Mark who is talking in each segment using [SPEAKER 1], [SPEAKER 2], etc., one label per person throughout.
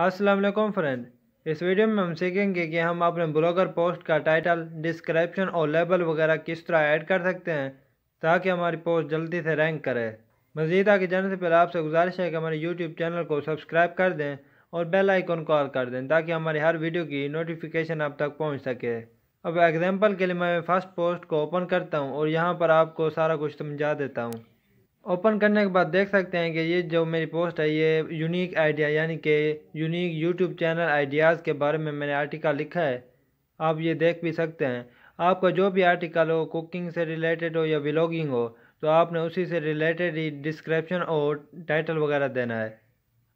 [SPEAKER 1] अस्सलाम वालेकुम फ्रेंड इस वीडियो में हम सीखेंगे कि हम अपने ब्लॉगर पोस्ट का टाइटल डिस्क्रिप्शन और लेबल वगैरह किस तरह ऐड कर सकते हैं ताकि हमारी पोस्ट जल्दी से रैंक करे मज़ीद आगे जाने से पहले आपसे गुजारिश है कि हमारे यूट्यूब चैनल को सब्सक्राइब कर दें और बेल आइकॉन कॉल कर दें ताकि हमारी हर वीडियो की नोटिफिकेशन आप तक पहुँच सके अब एग्जाम्पल के लिए मैं फर्स्ट पोस्ट को ओपन करता हूँ और यहाँ पर आपको सारा कुछ समझा देता हूँ ओपन करने के बाद देख सकते हैं कि ये जो मेरी पोस्ट है ये यूनिक आइडिया यानी कि यूनिक यूट्यूब चैनल आइडियाज़ के बारे में मैंने आर्टिकल लिखा है आप ये देख भी सकते हैं आपका जो भी आर्टिकल हो कुकिंग से रिलेटेड हो या ब्लॉगिंग हो तो आपने उसी से रिलेटेड ही डिस्क्रिप्शन और टाइटल वगैरह देना है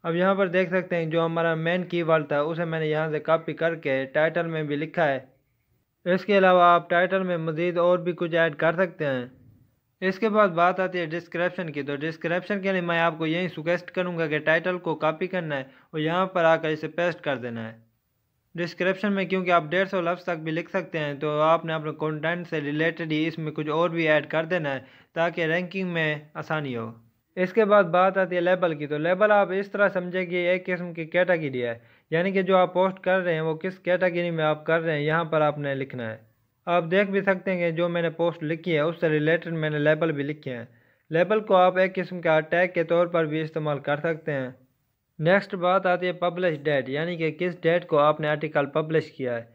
[SPEAKER 1] अब यहाँ पर देख सकते हैं जो हमारा मेन की वर्ड था उसे मैंने यहाँ से कॉपी करके टाइटल में भी लिखा है इसके अलावा आप टाइटल में मज़ीद और भी कुछ ऐड कर सकते हैं इसके बाद बात आती है डिस्क्रिप्शन की तो डिस्क्रिप्शन के लिए मैं आपको यही सुगेस्ट करूँगा कि टाइटल को कॉपी करना है और यहाँ पर आकर इसे पेस्ट कर देना है डिस्क्रिप्शन में क्योंकि आप डेढ़ सौ लफ्ज़ तक भी लिख सकते हैं तो आपने अपने कंटेंट से रिलेटेड ही इसमें कुछ और भी ऐड कर देना है ताकि रैंकिंग में आसानी हो इसके बाद बात आती है लेबल की तो लेबल आप इस तरह समझें कि एक किस्म की कैटेगरी है यानी कि जो आप पोस्ट कर रहे हैं वो किस कैटेगरी में आप कर रहे हैं यहाँ पर आपने लिखना है आप देख भी सकते हैं कि जो मैंने पोस्ट लिखी है उससे रिलेटेड मैंने लेबल भी लिखे हैं लेबल को आप एक किस्म का टैग के तौर पर भी इस्तेमाल कर सकते हैं नेक्स्ट बात आती है पब्लिश डेट यानी कि किस डेट को आपने आर्टिकल पब्लिश किया है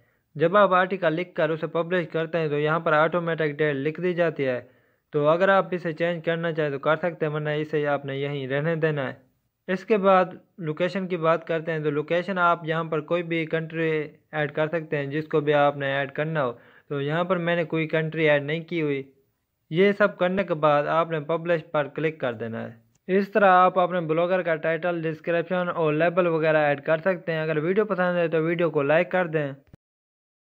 [SPEAKER 1] जब आप आर्टिकल लिख कर उसे पब्लिश करते हैं तो यहाँ पर ऑटोमेटिक डेट लिख दी जाती है तो अगर आप इसे चेंज करना चाहें तो कर सकते हैं वरना इसे आपने यहीं रहने देना है इसके बाद लोकेशन की बात करते हैं तो लोकेशन आप यहाँ पर कोई भी कंट्री ऐड कर सकते हैं जिसको भी आपने ऐड करना हो तो यहाँ पर मैंने कोई कंट्री ऐड नहीं की हुई ये सब करने के बाद आपने पब्लिश पर क्लिक कर देना है इस तरह आप अपने ब्लॉगर का टाइटल डिस्क्रिप्शन और लेबल वगैरह ऐड कर सकते हैं अगर वीडियो पसंद है तो वीडियो को लाइक कर दें